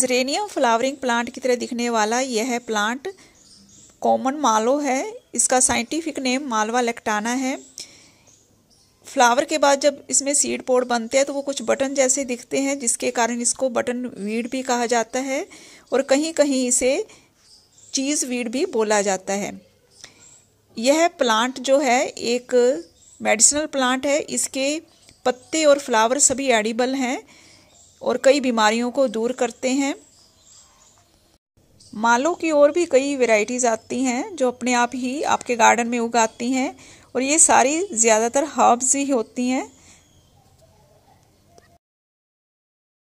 geranium flowering plant की तरह दिखने वाला यह प्लांट कॉमन मालो है इसका साइंटिफिक नेम मालवा लेक्टाना है फ्लावर के बाद जब इसमें सीड पोड बनते हैं तो वो कुछ बटन जैसे दिखते हैं जिसके कारण इसको बटन वीड भी कहा जाता है और कहीं कहीं इसे चीज़ वीड भी बोला जाता है यह प्लांट जो है एक मेडिसिनल प्लांट है इसके पत्ते और फ्लावर सभी एडिबल हैं और कई बीमारियों को दूर करते हैं मालों की और भी कई वेराइटीज़ आती हैं जो अपने आप ही आपके गार्डन में उगाती हैं और ये सारी ज़्यादातर हर्ब्स ही होती हैं